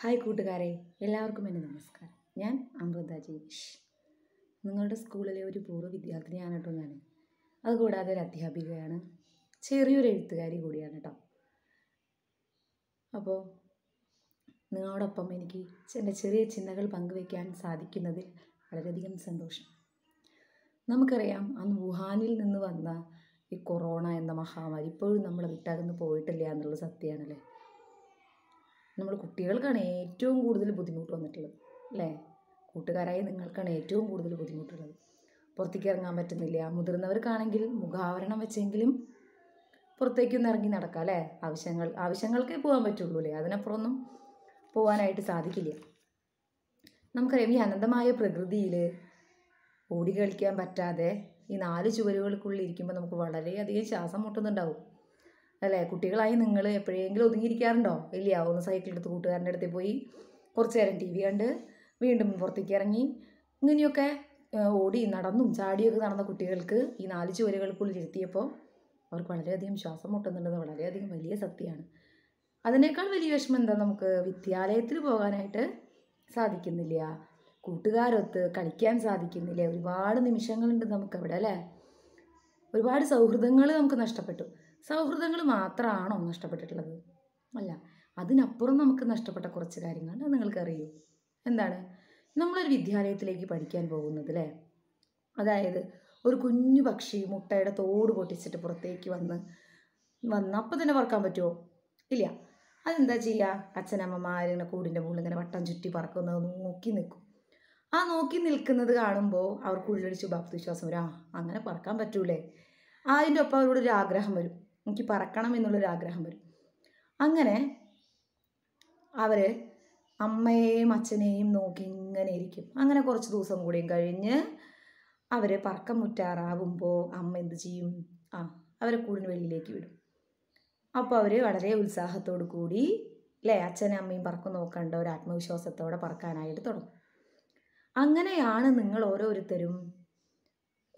Hi കൂട്ടുകാരെ എല്ലാവർക്കും എൻ്റെ നമസ്കാരം ഞാൻ അമൃത ജയേഷ് നിങ്ങളുടെ സ്കൂളിലെ ഒരു പൂർവ്വ വിദ്യാർത്ഥിനിയാണ് കേട്ടോ ഞാൻ അതുകൂടാതെ ഒരു അധ്യാപികയാണ് ചെറിയൊരു എഴുത്തുകാരി കൂടിയാണ് കേട്ടോ അപ്പോൾ നിങ്ങളോടൊപ്പം എനിക്ക് എൻ്റെ ചെറിയ ചിന്തകൾ പങ്കുവയ്ക്കാൻ സാധിക്കുന്നതിൽ വളരെയധികം സന്തോഷം നമുക്കറിയാം അന്ന് വുഹാനിൽ നിന്ന് വന്ന ഈ കൊറോണ എന്ന മഹാമാരി ഇപ്പോഴും നമ്മൾ വിട്ടകന്ന് പോയിട്ടില്ല എന്നുള്ള സത്യമാണല്ലേ നമ്മൾ കുട്ടികൾക്കാണ് ഏറ്റവും കൂടുതൽ ബുദ്ധിമുട്ട് വന്നിട്ടുള്ളത് അല്ലേ കൂട്ടുകാരായ നിങ്ങൾക്കാണ് ഏറ്റവും കൂടുതൽ ബുദ്ധിമുട്ടുള്ളത് പുറത്തേക്ക് ഇറങ്ങാൻ പറ്റുന്നില്ല മുതിർന്നവർക്കാണെങ്കിൽ മുഖാവരണം വെച്ചെങ്കിലും പുറത്തേക്കൊന്ന് ഇറങ്ങി നടക്കാം അല്ലേ ആവശ്യങ്ങൾ ആവശ്യങ്ങൾക്കേ പോകാൻ പറ്റുള്ളൂ അല്ലേ അതിനപ്പുറമൊന്നും പോകാനായിട്ട് സാധിക്കില്ല നമുക്കറിയാം ഈ അനന്തമായ പ്രകൃതിയിൽ ഓടി കളിക്കാൻ പറ്റാതെ ഈ നാല് ചുവരുകൾക്കുള്ളിൽ ഇരിക്കുമ്പോൾ നമുക്ക് വളരെയധികം ശ്വാസം മുട്ടുന്നുണ്ടാവും അല്ലേ കുട്ടികളായി നിങ്ങൾ എപ്പോഴെങ്കിലും ഒതുങ്ങിയിരിക്കാറുണ്ടോ ഇല്ല ഒന്ന് സൈക്കിൾ എടുത്ത് കൂട്ടുകാരൻ്റെ അടുത്ത് പോയി കുറച്ച് നേരം ടി വി കണ്ട് വീണ്ടും പുറത്തേക്ക് ഇറങ്ങി ഇങ്ങനെയൊക്കെ ഓടി നടന്നും ചാടിയൊക്കെ നടന്ന കുട്ടികൾക്ക് ഈ നാല് ചുവരുകൾക്കുള്ളിൽ ഇരുത്തിയപ്പോൾ അവർക്ക് വളരെയധികം ശ്വാസം മുട്ടുന്നുള്ളത് വളരെയധികം വലിയ സത്യമാണ് അതിനേക്കാൾ വലിയ വിഷമം എന്താ നമുക്ക് വിദ്യാലയത്തിൽ പോകാനായിട്ട് സാധിക്കുന്നില്ല കൂട്ടുകാരൊത്ത് കളിക്കാൻ സാധിക്കുന്നില്ല ഒരുപാട് നിമിഷങ്ങളുണ്ട് നമുക്കവിടെ അല്ലേ ഒരുപാട് സൗഹൃദങ്ങൾ നമുക്ക് നഷ്ടപ്പെട്ടു സൗഹൃദങ്ങൾ മാത്രമാണോ നഷ്ടപ്പെട്ടിട്ടുള്ളത് അല്ല അതിനപ്പുറം നമുക്ക് നഷ്ടപ്പെട്ട കുറച്ച് കാര്യങ്ങൾ നിങ്ങൾക്കറിയൂ എന്താണ് നമ്മളൊരു വിദ്യാലയത്തിലേക്ക് പഠിക്കാൻ പോകുന്നത് അല്ലേ അതായത് ഒരു കുഞ്ഞു പക്ഷി മുട്ടയുടെ തോട് പൊട്ടിച്ചിട്ട് പുറത്തേക്ക് വന്ന് വന്ന് അപ്പം തന്നെ പറക്കാൻ പറ്റുമോ ഇല്ല അതെന്താ ചെയ്യുക ഇങ്ങനെ കൂടിൻ്റെ മുകളിൽ ഇങ്ങനെ വട്ടം ചുറ്റി പറക്കുന്നത് നോക്കി നിൽക്കും ആ നോക്കി നിൽക്കുന്നത് കാണുമ്പോൾ അവർക്ക് ഉള്ളൊരു ശുഭാപ്തി വിശ്വാസം വരും ആ അങ്ങനെ പറക്കാൻ പറ്റൂലേ അതിൻ്റെ ഒപ്പം അവരോടൊരു ആഗ്രഹം വരും എനിക്ക് പറക്കണം ആഗ്രഹം വരും അങ്ങനെ അവർ അമ്മയെയും അച്ഛനെയും നോക്കി ഇങ്ങനെ ഇരിക്കും അങ്ങനെ കുറച്ച് ദിവസം കൂടിയും കഴിഞ്ഞ് അവർ പറക്കം മുറ്റാറാകുമ്പോൾ അമ്മ എന്ത് ചെയ്യും ആ അവരെ കൂടിന് വെളിയിലേക്ക് വിടും അപ്പോൾ അവർ വളരെ ഉത്സാഹത്തോടു കൂടി അല്ലേ അച്ഛനും അമ്മയും പറക്കം നോക്കേണ്ട ഒരു ആത്മവിശ്വാസത്തോടെ പറക്കാനായിട്ട് തുടങ്ങും അങ്ങനെയാണ് നിങ്ങൾ ഓരോരുത്തരും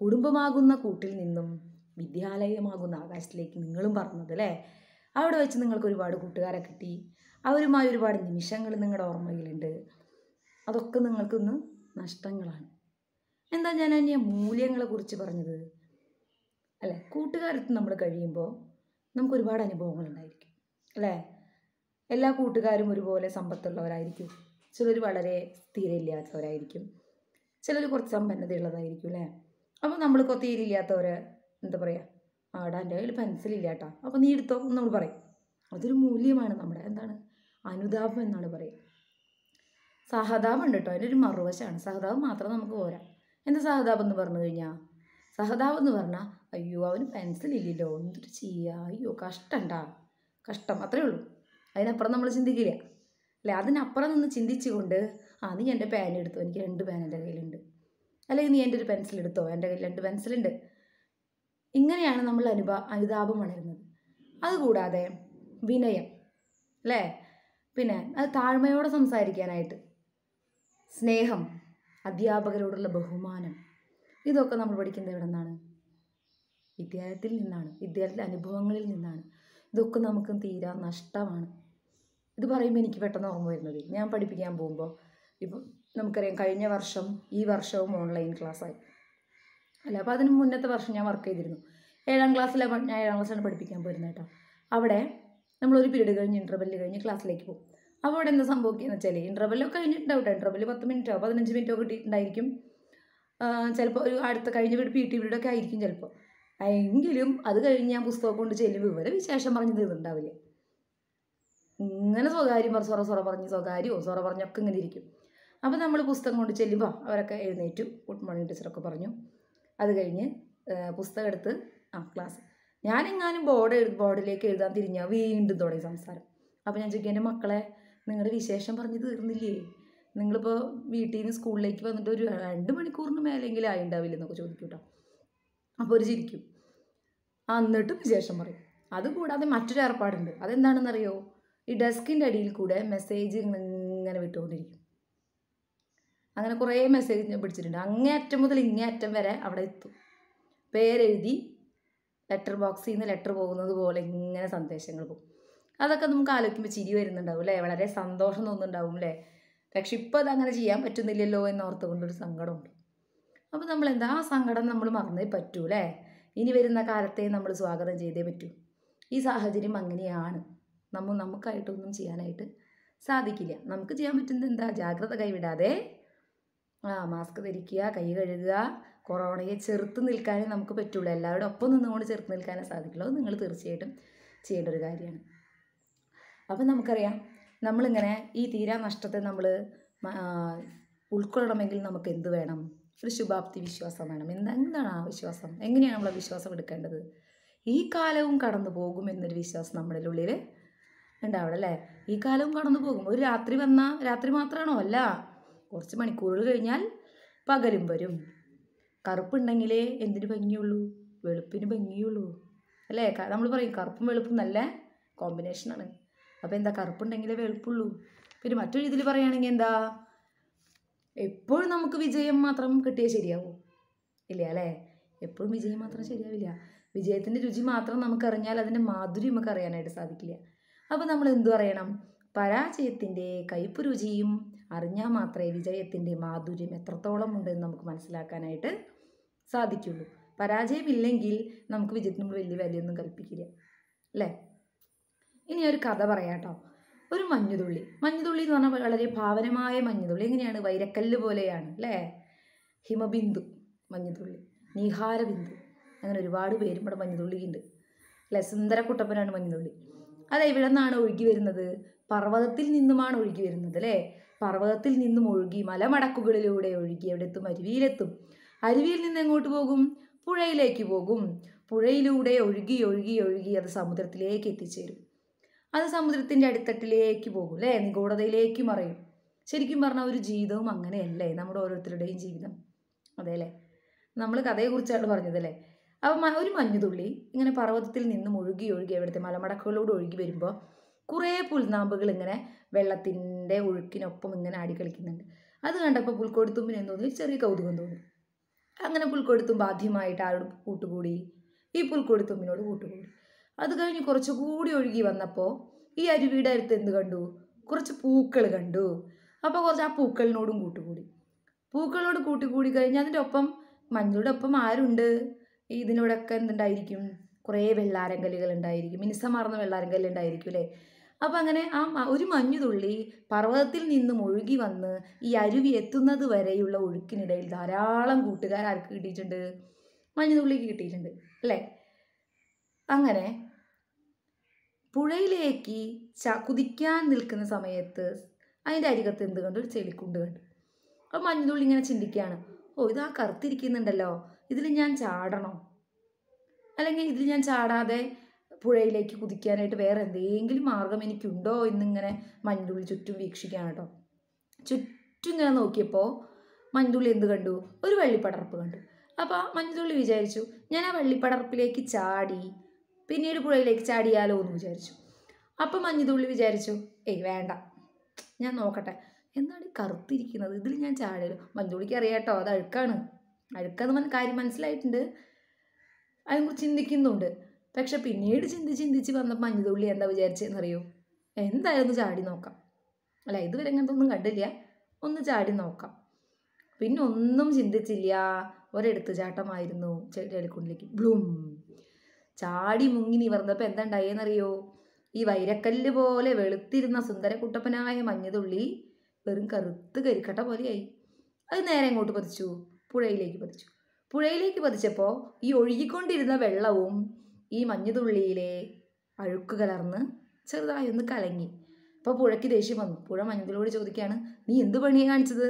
കുടുംബമാകുന്ന കൂട്ടിൽ നിന്നും വിദ്യാലയമാകുന്ന ആകാശത്തിലേക്ക് നിങ്ങളും പറഞ്ഞത് അല്ലേ അവിടെ വെച്ച് നിങ്ങൾക്ക് ഒരുപാട് കൂട്ടുകാരെ കിട്ടി അവരുമായി ഒരുപാട് നിമിഷങ്ങൾ നിങ്ങളുടെ ഓർമ്മയിലുണ്ട് അതൊക്കെ നിങ്ങൾക്കൊന്ന് നഷ്ടങ്ങളാണ് എന്താ ഞാൻ അന്യ കുറിച്ച് പറഞ്ഞത് അല്ലേ കൂട്ടുകാരത്ത് നമ്മൾ കഴിയുമ്പോൾ നമുക്ക് ഒരുപാട് അനുഭവങ്ങൾ ഉണ്ടായിരിക്കും അല്ലേ എല്ലാ കൂട്ടുകാരും ഒരുപോലെ സമ്പത്തുള്ളവരായിരിക്കും ചിലർ വളരെ സ്ഥിരമില്ലാത്തവരായിരിക്കും ചിലർ കുറച്ച് സമ്പന്നതയുള്ളതായിരിക്കും അല്ലേ അപ്പോൾ നമ്മൾ തീരില്ലാത്തവരെ എന്താ പറയുക ആടാ എൻ്റെ കയ്യിൽ ഇല്ല കേട്ടോ അപ്പോൾ നീ എടുത്തോ എന്ന് നമ്മൾ പറയും അതൊരു മൂല്യമാണ് നമ്മുടെ എന്താണ് അനുതാപം എന്നാണ് പറയുക സഹതാപം ഉണ്ട് കേട്ടോ അതിൻ്റെ ഒരു മറുവശമാണ് സഹതാപം മാത്രം നമുക്ക് പോരാ എന്താ സഹതാപം എന്ന് പറഞ്ഞു കഴിഞ്ഞാൽ സഹതാപം എന്ന് പറഞ്ഞാൽ അയ്യോ അവന് ഇല്ലല്ലോ എന്തൊരു ചെയ്യുക അയ്യോ കഷ്ടണ്ടാ കഷ്ടം അത്രേ ഉള്ളൂ അതിനപ്പുറം നമ്മൾ ചിന്തിക്കില്ല അല്ലേ അതിനപ്പുറം നിന്ന് ചിന്തിച്ചുകൊണ്ട് ആ നീ എൻ്റെ പേന എനിക്ക് രണ്ട് പേന എൻ്റെ കയ്യിലുണ്ട് അല്ലെങ്കിൽ നീ എൻ്റെ ഒരു പെൻസിൽ എടുത്തോ എൻ്റെ കയ്യിൽ രണ്ട് പെൻസിലുണ്ട് ഇങ്ങനെയാണ് നമ്മൾ അനുഭ അനുതാപം വളരുന്നത് അതുകൂടാതെ വിനയം അല്ലേ പിന്നെ അത് താഴ്മയോടെ സംസാരിക്കാനായിട്ട് സ്നേഹം അധ്യാപകരോടുള്ള ബഹുമാനം ഇതൊക്കെ നമ്മൾ പഠിക്കുന്നത് എവിടെ നിന്നാണ് വിദ്യാലയത്തിൽ നിന്നാണ് വിദ്യാലയത്തിലെ അനുഭവങ്ങളിൽ നിന്നാണ് ഇതൊക്കെ നമുക്ക് തീരാ നഷ്ടമാണ് ഇത് പറയുമ്പോൾ എനിക്ക് പെട്ടെന്ന് ഓർമ്മ വരുന്നത് ഞാൻ പഠിപ്പിക്കാൻ പോകുമ്പോൾ ഇപ്പം നമുക്കറിയാം കഴിഞ്ഞ വർഷം ഈ വർഷവും ഓൺലൈൻ ക്ലാസ്സായി അല്ല അപ്പോൾ അതിന് മുന്നത്തെ വർഷം ഞാൻ വർക്ക് ചെയ്തിരുന്നു ഏഴാം ക്ലാസ്സിലെ ഞാൻ ഏഴാം ക്ലാസ്സിലാണ് പഠിപ്പിക്കാൻ പോയിരുന്നത് കേട്ടോ അവിടെ നമ്മളൊരു പീരീഡ് കഴിഞ്ഞ് ഇൻ്റർവെൽ കഴിഞ്ഞ് ക്ലാസ്സിലേക്ക് പോകും അപ്പോൾ അവിടെ എന്താ സംഭവിക്കുകയെന്ന് വെച്ചാൽ ഇൻ്റർവെല്ലൊക്കെ കഴിഞ്ഞിട്ടുണ്ടാവും കേട്ടോ ഇൻ്റർവെല്ല് പത്ത് മിനിറ്റോ പതിനഞ്ച് മിനിറ്റോ കിട്ടിയിട്ടുണ്ടായിരിക്കും ചിലപ്പോൾ ഒരു അടുത്ത കഴിഞ്ഞ വീട് പി ടി വീടൊക്കെ ആയിരിക്കും ചിലപ്പോൾ എങ്കിലും അത് കഴിഞ്ഞ് ഞാൻ പുസ്തകം കൊണ്ട് ചെല്ലുമ്പോൾ ഇവരെ വിശേഷം പറഞ്ഞ് തീർന്നുണ്ടാവില്ലേ ഇങ്ങനെ സ്വകാര്യം പറ സ്വറ സ്വറ പറഞ്ഞ് സ്വകാര്യമോ സ്വറ പറഞ്ഞൊക്കെ ഇങ്ങനെ ഇരിക്കും അപ്പോൾ നമ്മൾ പുസ്തകം കൊണ്ട് ചെല്ലുമ്പോൾ അവരൊക്കെ എഴുന്നേറ്റു ഗുഡ് മോർണിംഗ് ടീച്ചറൊക്കെ പറഞ്ഞു അത് കഴിഞ്ഞ് പുസ്തകം എടുത്ത് ആ ക്ലാസ് ഞാനെങ്ങാനും ബോർഡ് ബോർഡിലേക്ക് എഴുതാൻ തിരിഞ്ഞാൽ വീണ്ടും തുടങ്ങി സംസാരം അപ്പോൾ ഞാൻ ചോദിക്കും എൻ്റെ മക്കളെ നിങ്ങളുടെ വിശേഷം പറഞ്ഞ് തീർന്നില്ലേ നിങ്ങളിപ്പോൾ വീട്ടിൽ നിന്ന് സ്കൂളിലേക്ക് വന്നിട്ട് ഒരു രണ്ട് മണിക്കൂറിന് മേലെങ്കിലും ഉണ്ടാവില്ല എന്നൊക്കെ ചോദിക്കും കേട്ടോ അപ്പോൾ ഒരു ചിരിക്കും എന്നിട്ടും വിശേഷം പറയും അതുകൂടാതെ മറ്റൊരു ഏർപ്പാടുണ്ട് അതെന്താണെന്നറിയോ ഈ ഡെസ്കിൻ്റെ അടിയിൽ കൂടെ മെസ്സേജ് ഇങ്ങനെ വിട്ടുകൊണ്ടിരിക്കും അങ്ങനെ കുറേ മെസ്സേജ് ഞാൻ പിടിച്ചിട്ടുണ്ട് അങ്ങേ അറ്റം മുതൽ ഇങ്ങേ അറ്റം വരെ അവിടെ എത്തും പേരെഴുതി ലെറ്റർ ബോക്സിൽ നിന്ന് ലെറ്റർ പോകുന്നത് പോലെ ഇങ്ങനെ സന്ദേശങ്ങൾ പോകും അതൊക്കെ നമുക്ക് ആലോചിക്കുമ്പോൾ ചിരി വരുന്നുണ്ടാവും അല്ലേ വളരെ സന്തോഷം തോന്നുന്നുണ്ടാവും അല്ലേ പക്ഷെ ഇപ്പോൾ അതങ്ങനെ ചെയ്യാൻ പറ്റുന്നില്ലല്ലോ എന്ന് ഓർത്തുകൊണ്ടൊരു സങ്കടമുണ്ട് അപ്പോൾ നമ്മൾ എന്താ ആ സങ്കടം നമ്മൾ മറന്നേ പറ്റൂ അല്ലേ ഇനി വരുന്ന കാലത്തെ നമ്മൾ സ്വാഗതം ചെയ്തേ പറ്റൂ ഈ സാഹചര്യം അങ്ങനെയാണ് നമ്മൾ നമുക്കായിട്ടൊന്നും ചെയ്യാനായിട്ട് സാധിക്കില്ല നമുക്ക് ചെയ്യാൻ പറ്റുന്നത് എന്താ ജാഗ്രത കൈവിടാതെ ആ മാസ്ക് ധരിക്കുക കൈ കഴുകുക കൊറോണയെ ചെറുത്ത് നിൽക്കാനേ നമുക്ക് പറ്റുള്ളൂ എല്ലാവരുടെ ഒപ്പം നിന്നുകൊണ്ട് ചെറുത്ത് നിൽക്കാനേ സാധിക്കുള്ളൂ അത് നിങ്ങൾ തീർച്ചയായിട്ടും ചെയ്യേണ്ട ഒരു കാര്യമാണ് അപ്പം നമുക്കറിയാം നമ്മളിങ്ങനെ ഈ തീരാ നഷ്ടത്തെ നമ്മൾ ഉൾക്കൊള്ളണമെങ്കിൽ നമുക്ക് എന്ത് വേണം ഒരു ശുഭാപ്തി വിശ്വാസം വേണം എന്താ എന്താണ് ആ വിശ്വാസം എങ്ങനെയാണ് നമ്മൾ വിശ്വാസം എടുക്കേണ്ടത് ഈ കാലവും കടന്നു പോകും എന്നൊരു വിശ്വാസം നമ്മുടെ ഉള്ളിൽ ഉണ്ടാവണം അല്ലേ ഈ കാലവും കടന്നു പോകും ഒരു രാത്രി വന്നാൽ രാത്രി മാത്രമാണോ അല്ല കുറച്ച് മണിക്കൂറുകൾ കഴിഞ്ഞാൽ പകലും വരും കറുപ്പുണ്ടെങ്കിലേ എന്തിനു ഭംഗിയുള്ളൂ വെളുപ്പിന് ഭംഗിയുള്ളൂ അല്ലേ നമ്മൾ പറയും കറുപ്പും വെളുപ്പും നല്ല കോമ്പിനേഷനാണ് അപ്പോൾ എന്താ കറുപ്പുണ്ടെങ്കിലേ വെളുപ്പുള്ളൂ പിന്നെ മറ്റൊരു രീതിയിൽ പറയുകയാണെങ്കിൽ എന്താ എപ്പോഴും നമുക്ക് വിജയം മാത്രം കിട്ടിയേ ശരിയാവൂ ഇല്ല അല്ലേ എപ്പോഴും വിജയം മാത്രം ശരിയാവില്ല വിജയത്തിൻ്റെ രുചി മാത്രം നമുക്കറിഞ്ഞാൽ അതിൻ്റെ മാധുര്യം നമുക്ക് അറിയാനായിട്ട് സാധിക്കില്ല അപ്പോൾ നമ്മൾ എന്തു പറയണം പരാജയത്തിൻ്റെ കയ്പുരുചിയും അറിഞ്ഞാൽ മാത്രമേ വിജയത്തിൻ്റെ മാധുര്യം എത്രത്തോളം ഉണ്ടെന്ന് നമുക്ക് മനസ്സിലാക്കാനായിട്ട് സാധിക്കുള്ളൂ പരാജയമില്ലെങ്കിൽ നമുക്ക് വിജയത്തിനോട് വലിയ വിലയൊന്നും കൽപ്പിക്കില്ല അല്ലേ ഇനി ഒരു കഥ പറയാട്ടോ ഒരു മഞ്ഞുതുള്ളി മഞ്ഞുതുള്ളി എന്ന് പറഞ്ഞാൽ വളരെ ഭാവനമായ മഞ്ഞുതുള്ളി എങ്ങനെയാണ് വൈരക്കല്ല് പോലെയാണ് അല്ലേ ഹിമബിന്ദു മഞ്ഞുതുള്ളി നീഹാരബിന്ദു അങ്ങനെ ഒരുപാട് പേരും ഇവിടെ മഞ്ഞുതുള്ളിയുണ്ട് അല്ലേ സുന്ദര കുട്ടപ്പനാണ് മഞ്ഞുതുള്ളി അതെ ഇവിടെ നിന്നാണ് ഒഴുകി വരുന്നത് പർവ്വതത്തിൽ നിന്നുമാണ് ഒഴുകി വരുന്നത് അല്ലേ പർവ്വതത്തിൽ നിന്നും ഒഴുകി മലമടക്കുകളിലൂടെ ഒഴുകി എത്തും അരുവിയിലെത്തും അരുവിയിൽ നിന്ന് എങ്ങോട്ട് പോകും പുഴയിലേക്ക് പോകും പുഴയിലൂടെ ഒഴുകി ഒഴുകി ഒഴുകി അത് സമുദ്രത്തിലേക്ക് എത്തിച്ചേരും അത് സമുദ്രത്തിൻ്റെ അടിത്തട്ടിലേക്ക് പോകും അല്ലേ നിഗൂഢതയിലേക്ക് മറയും ശരിക്കും പറഞ്ഞാൽ ഒരു ജീവിതവും അങ്ങനെയല്ലേ നമ്മുടെ ഓരോരുത്തരുടെയും ജീവിതം അതെ നമ്മൾ കഥയെക്കുറിച്ചാണ് പറഞ്ഞതല്ലേ അപ്പം ഒരു മഞ്ഞുതുള്ളി ഇങ്ങനെ പർവ്വതത്തിൽ നിന്നും ഒഴുകി ഒഴുകി അവിടുത്തെ മലമടക്കുകളോട് ഒഴുകി വരുമ്പോൾ കുറേ പുൽനാമ്പുകൾ ഇങ്ങനെ വെള്ളത്തിൻ്റെ ഒഴുക്കിനൊപ്പം ഇങ്ങനെ ആടി കളിക്കുന്നുണ്ട് അത് കണ്ടപ്പോൾ പുൽക്കൊടുത്തുമ്പിന് തോന്നി ചെറിയ കൗതുകം തോന്നി അങ്ങനെ പുൽക്കൊടുത്തുമ്പ് ആദ്യമായിട്ട് ആരോട് കൂട്ടുകൂടി ഈ പുൽക്കൊടുത്തുമ്പിനോട് കൂട്ടുകൂടി അത് കഴിഞ്ഞ് കുറച്ചുകൂടി ഒഴുകി വന്നപ്പോൾ ഈ അരുവിയുടെ അടുത്ത് എന്ത് കണ്ടു കുറച്ച് പൂക്കൾ കണ്ടു അപ്പോൾ കുറച്ച് ആ പൂക്കളിനോടും കൂട്ടുകൂടി പൂക്കളോട് കൂട്ടിക്കൂടി കഴിഞ്ഞ് അതിൻ്റെ ഒപ്പം മഞ്ഞളുടെ ഒപ്പം ആരുണ്ട് ഇതിനോടൊക്കെ എന്തുണ്ടായിരിക്കും കുറേ വെള്ളാരങ്കല്ലുകൾ ഉണ്ടായിരിക്കും മിനിസമാർന്ന വെള്ളാരങ്കല്ല് ഉണ്ടായിരിക്കും അല്ലേ അപ്പം അങ്ങനെ ആ ഒരു മഞ്ഞുതുള്ളി പർവ്വതത്തിൽ നിന്ന് ഒഴുകി വന്ന് ഈ അരുവി എത്തുന്നത് വരെയുള്ള ഒഴുക്കിനിടയിൽ ധാരാളം കൂട്ടുകാർ ആർക്ക് കിട്ടിയിട്ടുണ്ട് മഞ്ഞുതുള്ളിക്ക് കിട്ടിയിട്ടുണ്ട് അല്ലേ അങ്ങനെ പുഴയിലേക്ക് ച കുതിക്കാൻ നിൽക്കുന്ന സമയത്ത് അതിൻ്റെ അരികത്ത് എന്ത് കണ്ടു ഒരു ചെളിക്കുണ്ട് കണ്ടു അപ്പോൾ മഞ്ഞുതുള്ളി ഇങ്ങനെ ചിന്തിക്കുകയാണ് ഓ ഇതാ കറുത്തിരിക്കുന്നുണ്ടല്ലോ ഇതിൽ ഞാൻ ചാടണോ അല്ലെങ്കിൽ ഇതിൽ ഞാൻ ചാടാതെ പുഴയിലേക്ക് കുതിക്കാനായിട്ട് വേറെ എന്തെങ്കിലും മാർഗം എനിക്കുണ്ടോ എന്നിങ്ങനെ മഞ്ഞുള്ളി ചുറ്റും വീക്ഷിക്കാൻ കേട്ടോ ചുറ്റും ഞാൻ നോക്കിയപ്പോൾ മഞ്ഞുള്ളി എന്ത് കണ്ടു ഒരു വള്ളിപ്പടർപ്പ് കണ്ടു അപ്പോൾ മഞ്ഞുള്ളി വിചാരിച്ചു ഞാൻ ആ വള്ളിപ്പടർപ്പിലേക്ക് ചാടി പിന്നീട് പുഴയിലേക്ക് ചാടിയാലോ എന്ന് വിചാരിച്ചു അപ്പോൾ മഞ്ഞുതുള്ളി വിചാരിച്ചു ഏയ് വേണ്ട ഞാൻ നോക്കട്ടെ എന്താണ് ഈ കറുത്തിരിക്കുന്നത് ഇതിൽ ഞാൻ ചാടലോ മഞ്ഞുള്ളിക്ക് അറിയാട്ടോ അത് അഴുക്കാണ് അഴുക്കാന്ന് പറഞ്ഞ കാര്യം മനസ്സിലായിട്ടുണ്ട് അതിനെക്കുറിച്ച് ചിന്തിക്കുന്നുണ്ട് പക്ഷെ പിന്നീട് ചിന്തിച്ച് ചിന്തിച്ച് വന്നപ്പോൾ മഞ്ഞതുള്ളി എന്താ വിചാരിച്ചതെന്നറിയോ എന്തായാലും ചാടി നോക്കാം അല്ല ഇതുവരെ അങ്ങനത്തെ ഒന്നും കണ്ടില്ല ഒന്ന് ചാടി നോക്കാം പിന്നെ ഒന്നും ചിന്തിച്ചില്ല ഒരെടുത്ത് ചാട്ടമായിരുന്നു ചെടിക്കുണ്ടിലേക്ക് ബ്ലൂം ചാടി മുങ്ങി നിവർന്നപ്പോൾ എന്താ ഉണ്ടായെന്നറിയോ ഈ വൈരക്കല്ല് പോലെ വെളുത്തിരുന്ന സുന്ദരക്കുട്ടപ്പനായ മഞ്ഞതുള്ളി വെറും കറുത്ത് കരിക്കട്ട പോലെയായി അത് നേരെ എങ്ങോട്ട് പതിച്ചു പുഴയിലേക്ക് പതിച്ചു പുഴയിലേക്ക് പതിച്ചപ്പോൾ ഈ ഒഴുകിക്കൊണ്ടിരുന്ന വെള്ളവും ഈ മഞ്ഞുതുള്ളിയിലെ അഴുക്ക് കലർന്ന് ചെറുതായി ഒന്ന് കലങ്ങി അപ്പോൾ പുഴയ്ക്ക് ദേഷ്യം വന്നു പുഴ മഞ്ഞുതുള്ളിയോട് ചോദിക്കുകയാണ് നീ എന്ത് പണിയെ കാണിച്ചത്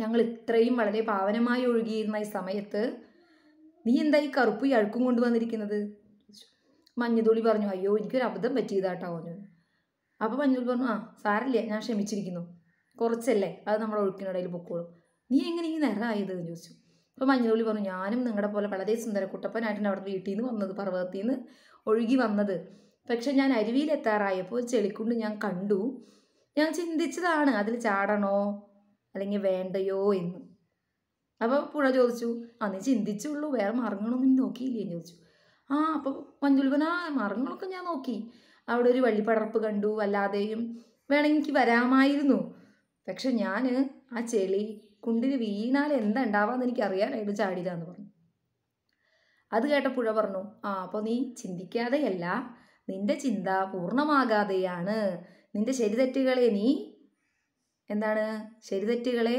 ഞങ്ങൾ ഇത്രയും വളരെ പാവനമായി ഒഴുകിയിരുന്ന ഈ സമയത്ത് നീ എന്താ ഈ കറുപ്പ് ഈ അഴുക്കും കൊണ്ടുവന്നിരിക്കുന്നത് മഞ്ഞുതുള്ളി പറഞ്ഞു അയ്യോ എനിക്കൊരു അബദ്ധം പറ്റിയതാട്ടോ പറഞ്ഞു അപ്പോൾ മഞ്ഞുതുള്ളി പറഞ്ഞു ആ സാരല്ലേ ഞാൻ ക്ഷമിച്ചിരിക്കുന്നു കുറച്ചല്ലേ അത് നമ്മുടെ ഒഴുക്കിനിടയിൽ പൊക്കോളും നീ എങ്ങനെ ഈ നിറ ആയത് ചോദിച്ചു അപ്പോൾ മഞ്ഞുള്ളി പറഞ്ഞു ഞാനും നിങ്ങളുടെ പോലെ വളരെ സുന്ദര കുട്ടപ്പനായിട്ടാണ് അവിടെ വീട്ടിൽ നിന്ന് വന്നത് പർവ്വതത്തിൽ നിന്ന് ഒഴുകി വന്നത് പക്ഷെ ഞാൻ അരുവിയിലെത്താറായപ്പോൾ ചെളിക്കുണ്ട് ഞാൻ കണ്ടു ഞാൻ ചിന്തിച്ചതാണ് അതിൽ ചാടണോ അല്ലെങ്കിൽ വേണ്ടയോ എന്ന് അപ്പോൾ പുഴ ചോദിച്ചു ആ നീ ചിന്തിച്ചുള്ളൂ വേറെ മാർഗങ്ങളൊന്നും നോക്കിയില്ലേ എന്ന് ചോദിച്ചു ആ അപ്പോൾ മഞ്ജുൽവൻ ആ മാർഗങ്ങളൊക്കെ ഞാൻ നോക്കി അവിടെ ഒരു വഴിപടർപ്പ് കണ്ടു അല്ലാതെയും വേണമെങ്കിൽ എനിക്ക് വരാമായിരുന്നു പക്ഷെ ഞാൻ ആ ചെളി കുണ്ടിന് വീണാൽ എന്താ ഉണ്ടാവാന്ന് എനിക്ക് അറിയാനായിട്ട് ചാടില്ല എന്ന് പറഞ്ഞു അത് കേട്ട പുഴ പറഞ്ഞു ആ അപ്പോൾ നീ ചിന്തിക്കാതെയല്ല നിന്റെ ചിന്ത പൂർണ്ണമാകാതെയാണ് നിന്റെ ശരിതെറ്റുകളെ നീ എന്താണ് ശരിതെറ്റുകളെ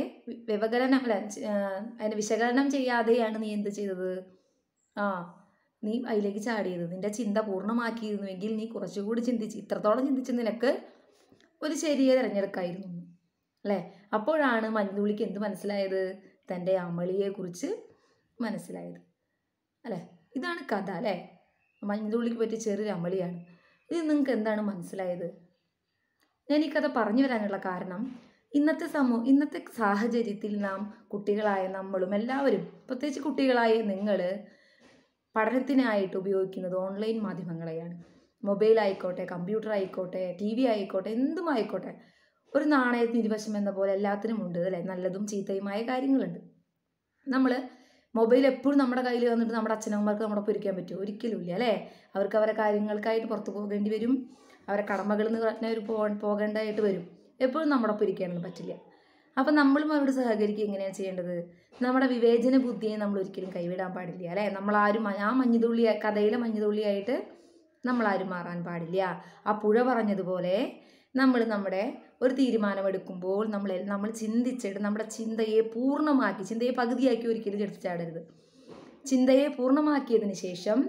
വ്യവകലനം അല്ല അതിനെ വിശകലനം ചെയ്യാതെയാണ് നീ എന്ത് ചെയ്തത് ആ നീ അതിലേക്ക് ചാടിയത് നിന്റെ ചിന്ത പൂർണ്ണമാക്കിയിരുന്നുവെങ്കിൽ നീ കുറച്ചുകൂടി ചിന്തിച്ച് ഇത്രത്തോളം ചിന്തിച്ച് നിനക്ക് ഒരു ശരിയെ തിരഞ്ഞെടുക്കായിരുന്നു അല്ലേ അപ്പോഴാണ് മഞ്ഞുള്ളിക്ക് എന്ത് മനസ്സിലായത് തൻ്റെ അമളിയെക്കുറിച്ച് മനസ്സിലായത് അല്ലേ ഇതാണ് കഥ അല്ലേ മഞ്ഞുള്ളിക്ക് പറ്റിയ ചെറിയൊരു അമളിയാണ് ഇത് നിങ്ങൾക്ക് എന്താണ് മനസ്സിലായത് ഞാൻ ഈ കഥ പറഞ്ഞു വരാനുള്ള കാരണം ഇന്നത്തെ സമൂഹം ഇന്നത്തെ സാഹചര്യത്തിൽ നാം കുട്ടികളായ നമ്മളും എല്ലാവരും പ്രത്യേകിച്ച് കുട്ടികളായ നിങ്ങൾ പഠനത്തിനായിട്ട് ഉപയോഗിക്കുന്നത് ഓൺലൈൻ മാധ്യമങ്ങളെയാണ് മൊബൈൽ ആയിക്കോട്ടെ കമ്പ്യൂട്ടർ ആയിക്കോട്ടെ ടി വി ആയിക്കോട്ടെ എന്തും ആയിക്കോട്ടെ ഒരു നാണയത്തിന് ഇരുവശം എന്ന പോലെ എല്ലാത്തിനും ഉണ്ട് അല്ലേ നല്ലതും ചീത്തയുമായ കാര്യങ്ങളുണ്ട് നമ്മൾ മൊബൈൽ എപ്പോഴും നമ്മുടെ കയ്യിൽ വന്നിട്ട് നമ്മുടെ അച്ഛനമ്മമാർക്ക് നമ്മുടെ പൊരിക്കാൻ ഇരിക്കാൻ പറ്റുമോ ഒരിക്കലുമില്ല അല്ലേ അവർക്ക് അവരെ കാര്യങ്ങൾക്കായിട്ട് പുറത്തു പോകേണ്ടി വരും അവരെ കടമകളിൽ നിന്ന് പറഞ്ഞാൽ ഒരു പോ പോകേണ്ടതായിട്ട് വരും എപ്പോഴും നമ്മുടെ പൊരിക്കാനൊന്നും പറ്റില്ല അപ്പം നമ്മളും അവരോട് സഹകരിക്കുക എങ്ങനെയാണ് ചെയ്യേണ്ടത് നമ്മുടെ വിവേചന ബുദ്ധിയെ നമ്മൾ ഒരിക്കലും കൈവിടാൻ പാടില്ല അല്ലേ നമ്മളാരും ആ മഞ്ഞുതുള്ളി കഥയിലെ മഞ്ഞുതുള്ളിയായിട്ട് നമ്മളാരും മാറാൻ പാടില്ല ആ പുഴ പറഞ്ഞതുപോലെ നമ്മൾ നമ്മുടെ ഒരു തീരുമാനമെടുക്കുമ്പോൾ നമ്മൾ നമ്മൾ ചിന്തിച്ചിട്ട് നമ്മുടെ ചിന്തയെ പൂർണ്ണമാക്കി ചിന്തയെ പകുതിയാക്കി ഒരിക്കലും ചാടരുത് ചിന്തയെ പൂർണ്ണമാക്കിയതിന് ശേഷം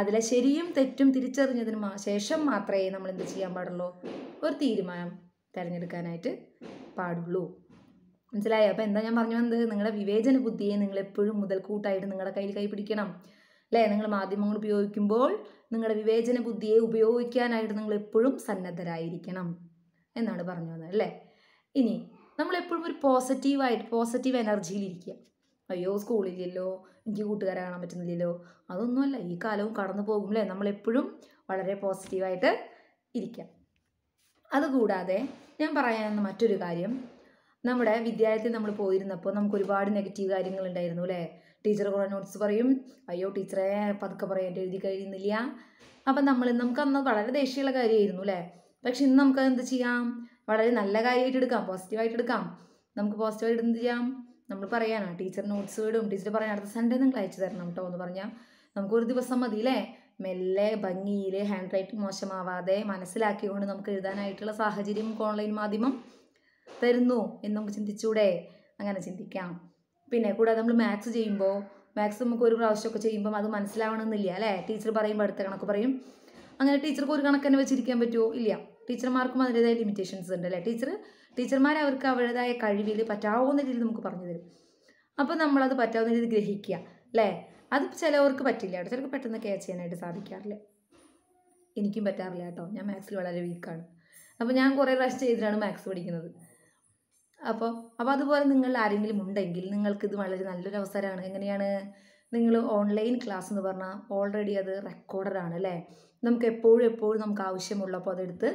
അതിലെ ശരിയും തെറ്റും തിരിച്ചറിഞ്ഞതിന് ശേഷം മാത്രമേ നമ്മൾ എന്ത് ചെയ്യാൻ പാടുള്ളൂ ഒരു തീരുമാനം തിരഞ്ഞെടുക്കാനായിട്ട് പാടുള്ളൂ മനസ്സിലായോ അപ്പം എന്താ ഞാൻ പറഞ്ഞു വന്നത് നിങ്ങളുടെ വിവേചന ബുദ്ധിയെ നിങ്ങൾ എപ്പോഴും മുതൽ കൂട്ടായിട്ട് നിങ്ങളുടെ കയ്യിൽ കൈ പിടിക്കണം അല്ലേ നിങ്ങൾ മാധ്യമങ്ങൾ ഉപയോഗിക്കുമ്പോൾ നിങ്ങളുടെ വിവേചന ബുദ്ധിയെ ഉപയോഗിക്കാനായിട്ട് നിങ്ങൾ എപ്പോഴും സന്നദ്ധരായിരിക്കണം എന്നാണ് പറഞ്ഞു വന്നത് അല്ലേ ഇനി നമ്മളെപ്പോഴും ഒരു പോസിറ്റീവായിട്ട് പോസിറ്റീവ് എനർജിയിലിരിക്കുക അയ്യോ സ്കൂളില്ലല്ലോ എനിക്ക് കൂട്ടുകാരെ കാണാൻ പറ്റുന്നില്ലല്ലോ അതൊന്നുമല്ല ഈ കാലവും കടന്നു പോകുമല്ലേ നമ്മളെപ്പോഴും വളരെ പോസിറ്റീവായിട്ട് ഇരിക്കാം അതുകൂടാതെ ഞാൻ പറയാവുന്ന മറ്റൊരു കാര്യം നമ്മുടെ വിദ്യാലയത്തിൽ നമ്മൾ പോയിരുന്നപ്പോൾ നമുക്ക് ഒരുപാട് നെഗറ്റീവ് കാര്യങ്ങൾ ഉണ്ടായിരുന്നു അല്ലേ ടീച്ചർ കുറേ നോട്ട്സ് പറയും അയ്യോ ടീച്ചറെ പതുക്കെ പറയാൻ എഴുതി കഴിയുന്നില്ല അപ്പം നമ്മൾ നമുക്ക് അന്ന് വളരെ ദേഷ്യമുള്ള കാര്യമായിരുന്നു അല്ലേ പക്ഷെ ഇന്ന് നമുക്ക് എന്ത് ചെയ്യാം വളരെ നല്ല കാര്യമായിട്ട് എടുക്കാം പോസിറ്റീവായിട്ട് എടുക്കാം നമുക്ക് പോസിറ്റീവായിട്ട് എന്ത് ചെയ്യാം നമ്മൾ പറയാനാണ് ടീച്ചർ നോട്ട്സ് വിടും ടീച്ചർ പറയാൻ അടുത്ത സൺഡേ നിങ്ങൾ അയച്ചു തരണം കേട്ടോ എന്ന് പറഞ്ഞാൽ നമുക്ക് ഒരു ദിവസം മതി അല്ലേ മെല്ലെ ഭംഗിയിൽ ഹാൻഡ് റൈറ്റിംഗ് മോശമാവാതെ മനസ്സിലാക്കിക്കൊണ്ട് നമുക്ക് എഴുതാനായിട്ടുള്ള സാഹചര്യം ഓൺലൈൻ മാധ്യമം തരുന്നു എന്ന് നമുക്ക് ചിന്തിച്ചൂടെ അങ്ങനെ ചിന്തിക്കാം പിന്നെ കൂടാതെ നമ്മൾ മാത്സ് ചെയ്യുമ്പോൾ മാത്സ് നമുക്ക് ഒരു പ്രാവശ്യമൊക്കെ ചെയ്യുമ്പോൾ അത് മനസ്സിലാവണമെന്നില്ല അല്ലേ ടീച്ചർ പറയുമ്പോൾ അടുത്ത കണക്ക് പറയും അങ്ങനെ ടീച്ചർക്ക് ഒരു കണക്ക് തന്നെ വെച്ചിരിക്കാൻ പറ്റുമോ ഇല്ല ടീച്ചർമാർക്കും അതിൻ്റെതായ ലിമിറ്റേഷൻസ് ഉണ്ട് അല്ലേ ടീച്ചർ ടീച്ചർമാർ അവർക്ക് അവരുടേതായ കഴിവിൽ പറ്റാവുന്ന രീതിയിൽ നമുക്ക് പറഞ്ഞു തരും അപ്പോൾ നമ്മളത് പറ്റാവുന്ന രീതിയിൽ ഗ്രഹിക്കുക അല്ലേ അത് ചിലവർക്ക് പറ്റില്ല കേട്ടോ ചിലർക്ക് പെട്ടെന്ന് ക്യാച്ച് ചെയ്യാനായിട്ട് സാധിക്കാറില്ല എനിക്കും പറ്റാറില്ല കേട്ടോ ഞാൻ മാത്സിൽ വളരെ വീക്കാണ് അപ്പോൾ ഞാൻ കുറേ റെസ്റ്റ് ചെയ്തിട്ടാണ് മാത്സ് പഠിക്കുന്നത് അപ്പോൾ അപ്പോൾ അതുപോലെ നിങ്ങൾ ആരെങ്കിലും ഉണ്ടെങ്കിൽ നിങ്ങൾക്കിത് വളരെ നല്ലൊരു അവസരമാണ് എങ്ങനെയാണ് നിങ്ങൾ ഓൺലൈൻ ക്ലാസ് എന്ന് പറഞ്ഞാൽ ഓൾറെഡി അത് റെക്കോർഡഡ് ആണ് അല്ലേ നമുക്ക് എപ്പോഴും എപ്പോഴും നമുക്ക് ആവശ്യമുള്ളപ്പോൾ അതെടുത്ത്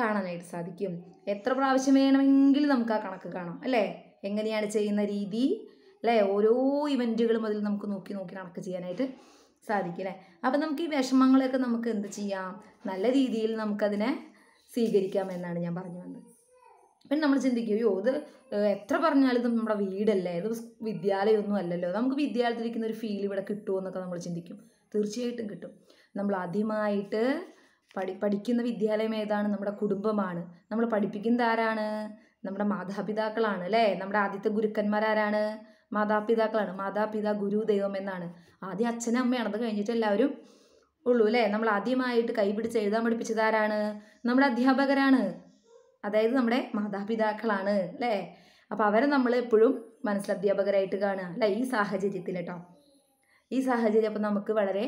കാണാനായിട്ട് സാധിക്കും എത്ര പ്രാവശ്യം വേണമെങ്കിൽ നമുക്ക് ആ കണക്ക് കാണാം അല്ലേ എങ്ങനെയാണ് ചെയ്യുന്ന രീതി അല്ലേ ഓരോ ഇവൻറ്റുകളും അതിൽ നമുക്ക് നോക്കി നോക്കി കണക്ക് ചെയ്യാനായിട്ട് സാധിക്കും അല്ലേ അപ്പം നമുക്ക് ഈ വിഷമങ്ങളെയൊക്കെ നമുക്ക് എന്ത് ചെയ്യാം നല്ല രീതിയിൽ നമുക്കതിനെ സ്വീകരിക്കാം എന്നാണ് ഞാൻ പറഞ്ഞു വന്നത് പിന്നെ നമ്മൾ ചിന്തിക്കും അയ്യോ ഇത് എത്ര പറഞ്ഞാലും ഇത് നമ്മുടെ വീടല്ലേ ഇത് വിദ്യാലയമൊന്നും അല്ലല്ലോ നമുക്ക് വിദ്യാലയത്തിലിരിക്കുന്ന ഒരു ഫീൽ ഇവിടെ കിട്ടുമോ എന്നൊക്കെ നമ്മൾ ചിന്തിക്കും തീർച്ചയായിട്ടും കിട്ടും നമ്മൾ ആദ്യമായിട്ട് പഠി പഠിക്കുന്ന വിദ്യാലയം ഏതാണ് നമ്മുടെ കുടുംബമാണ് നമ്മൾ പഠിപ്പിക്കുന്നത് ആരാണ് നമ്മുടെ മാതാപിതാക്കളാണ് അല്ലേ നമ്മുടെ ആദ്യത്തെ ഗുരുക്കന്മാർ ആരാണ് മാതാപിതാക്കളാണ് മാതാപിതാ ഗുരു ദൈവം എന്നാണ് ആദ്യം അച്ഛനും അമ്മയാണ് അത് കഴിഞ്ഞിട്ട് എല്ലാവരും ഉള്ളൂ അല്ലേ നമ്മൾ ആദ്യമായിട്ട് കൈപിടിച്ച് എഴുതാൻ പഠിപ്പിച്ചത് ആരാണ് നമ്മുടെ അധ്യാപകരാണ് അതായത് നമ്മുടെ മാതാപിതാക്കളാണ് അല്ലേ അപ്പോൾ അവരെ നമ്മൾ എപ്പോഴും മനസ്സിലധ്യാപകരായിട്ട് കാണുക അല്ല ഈ സാഹചര്യത്തിൽ കേട്ടോ ഈ സാഹചര്യം അപ്പോൾ നമുക്ക് വളരെ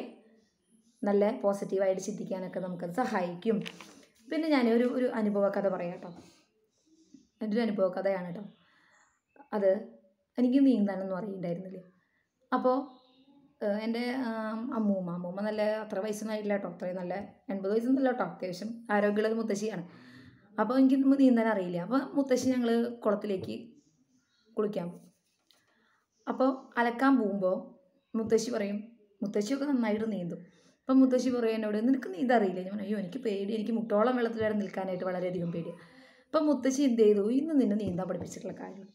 നല്ല പോസിറ്റീവായിട്ട് ചിന്തിക്കാനൊക്കെ നമുക്കത് സഹായിക്കും പിന്നെ ഞാൻ ഒരു ഒരു അനുഭവ കഥ പറയാം കേട്ടോ എൻ്റെ ഒരു അനുഭവ കഥയാണ് കേട്ടോ അത് എനിക്ക് നീന്താനൊന്നും അറിയണ്ടായിരുന്നില്ല അപ്പോൾ എൻ്റെ അമ്മൂമ്മ അമ്മൂമ്മ നല്ല അത്ര വയസ്സൊന്നും ആയിട്ടില്ല കേട്ടോ അത്രയും നല്ല എൺപത് വയസ്സൊന്നുമില്ല കേട്ടോ അത്യാവശ്യം ആരോഗ്യമുള്ളത് മുത്തശ്ശിയാണ് അപ്പോൾ എനിക്ക് നീന്താൻ അറിയില്ല അപ്പോൾ മുത്തശ്ശി ഞങ്ങൾ കുളത്തിലേക്ക് കുളിക്കാൻ പോകും അപ്പോൾ അലക്കാൻ പോകുമ്പോൾ മുത്തശ്ശി പറയും മുത്തശ്ശിയൊക്കെ നന്നായിട്ട് നീന്തും അപ്പം മുത്തശ്ശി പറയും എന്നോട് നിനക്ക് നീന്താൻ അറിയില്ല ഞാൻ അയ്യോ എനിക്ക് പേടി എനിക്ക് മുട്ടോളം വെള്ളത്തിൽ വരെ നിൽക്കാനായിട്ട് വളരെയധികം പേടിയാണ് അപ്പം മുത്തശ്ശി എന്ത് ചെയ്തു ഇന്ന് നിന്നെ നീന്താൻ പഠിപ്പിച്ചിട്ടുള്ള കാര്യം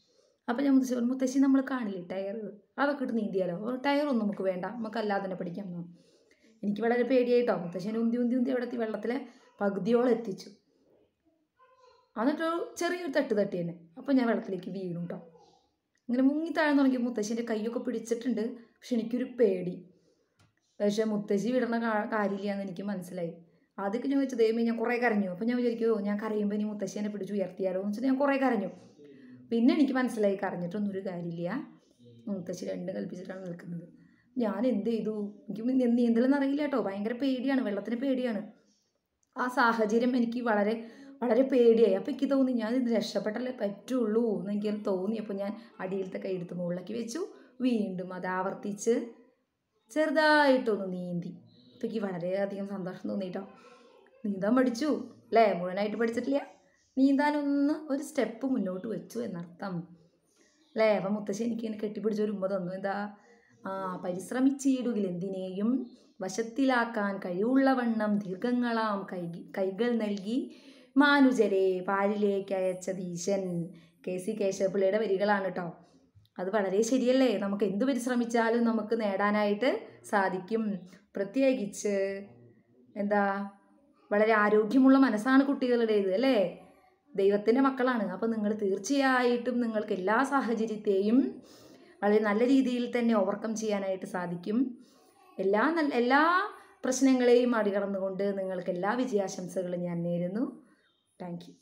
അപ്പോൾ ഞാൻ മുത്തശ്ശി പറഞ്ഞു മുത്തശ്ശി നമ്മൾ കാണില്ലേ ടയർ അതൊക്കെ ഇട്ട് നീന്തിയാലോ ടയറൊന്നും നമുക്ക് വേണ്ട നമുക്ക് അല്ലാതെ തന്നെ പഠിക്കാം എനിക്ക് വളരെ പേടിയായിട്ടോ മുത്തശ്ശിനെ ഉന്തി ഉന്തി ഉന്തി അവിടെ വെള്ളത്തിലെ പകുതിയോളം എത്തിച്ചു എന്നിട്ടൊരു ചെറിയൊരു തട്ട് തട്ടി തന്നെ അപ്പോൾ ഞാൻ വെള്ളത്തിലേക്ക് വീണു കേട്ടോ അങ്ങനെ മുങ്ങി താഴ്ന്നു തുടങ്ങി മുത്തശ്ശിൻ്റെ കൈയൊക്കെ പിടിച്ചിട്ടുണ്ട് പക്ഷെ എനിക്കൊരു പേടി പക്ഷെ മുത്തശ്ശി വിടണ കാര്യമില്ലാന്ന് എനിക്ക് മനസ്സിലായി ആദ്യമൊക്കെ ഞാൻ വെച്ചത് ദൈവമേ ഞാൻ കുറേ കരഞ്ഞു അപ്പോൾ ഞാൻ വിചാരിക്കുമോ ഞാൻ കരയുമ്പോൾ ഇനി മുത്തശ്ശി എന്നെ പിടിച്ച് ഉയർത്തിയാലോ എന്ന് വെച്ചാൽ ഞാൻ കുറേ കരഞ്ഞു പിന്നെ എനിക്ക് മനസ്സിലായി കരഞ്ഞിട്ടൊന്നും ഒരു കാര്യമില്ല മുത്തശ്ശി രണ്ട് കൽപ്പിച്ചിട്ടാണ് നിൽക്കുന്നത് ഞാൻ എന്ത് ചെയ്തു എനിക്ക് നീന്തലെന്ന് അറിയില്ല കേട്ടോ ഭയങ്കര പേടിയാണ് വെള്ളത്തിന് പേടിയാണ് ആ സാഹചര്യം എനിക്ക് വളരെ വളരെ പേടിയായി അപ്പോൾ എനിക്ക് തോന്നി ഞാൻ ഇത് രക്ഷപ്പെട്ടല്ലേ പറ്റുള്ളൂ എന്ന് എനിക്ക് തോന്നിയപ്പോൾ ഞാൻ അടിയിലത്തെ കൈ എടുത്ത് മുകളിലാക്കി വെച്ചു വീണ്ടും അത് ആവർത്തിച്ച് ചെറുതായിട്ടൊന്ന് നീന്തി അപ്പോൾ എനിക്ക് വളരെയധികം സന്തോഷം തോന്നിയിട്ടോ നീന്താൻ പഠിച്ചു അല്ലേ മുഴുവനായിട്ട് പഠിച്ചിട്ടില്ല നീന്താനൊന്ന് ഒരു സ്റ്റെപ്പ് മുന്നോട്ട് വെച്ചു എന്നർത്ഥം അല്ലേ അപ്പം മുത്തശ്ശി എനിക്ക് ഇങ്ങനെ കെട്ടിപ്പിടിച്ച ഒരു ഉമ്മ തന്നു എന്താ ആ പരിശ്രമിച്ചിടുകിൽ എന്തിനേയും വശത്തിലാക്കാൻ കഴിവുള്ളവണ്ണം ദീർഘങ്ങളാം കൈ കൈകൾ നൽകി മാനുജരെ പാരിലേക്ക് അയച്ചത് ഈശൻ കെ സി കേശവപിള്ളിയുടെ വരികളാണ് കേട്ടോ അത് വളരെ ശരിയല്ലേ നമുക്ക് എന്ത് പരിശ്രമിച്ചാലും നമുക്ക് നേടാനായിട്ട് സാധിക്കും പ്രത്യേകിച്ച് എന്താ വളരെ ആരോഗ്യമുള്ള മനസ്സാണ് കുട്ടികളുടേത് അല്ലേ ദൈവത്തിൻ്റെ മക്കളാണ് അപ്പോൾ നിങ്ങൾ തീർച്ചയായിട്ടും നിങ്ങൾക്ക് എല്ലാ സാഹചര്യത്തെയും വളരെ നല്ല രീതിയിൽ തന്നെ ഓവർകം ചെയ്യാനായിട്ട് സാധിക്കും എല്ലാ നല്ല എല്ലാ പ്രശ്നങ്ങളെയും മറികടന്നുകൊണ്ട് നിങ്ങൾക്ക് എല്ലാ വിജയാശംസകളും ഞാൻ നേരുന്നു Thank you.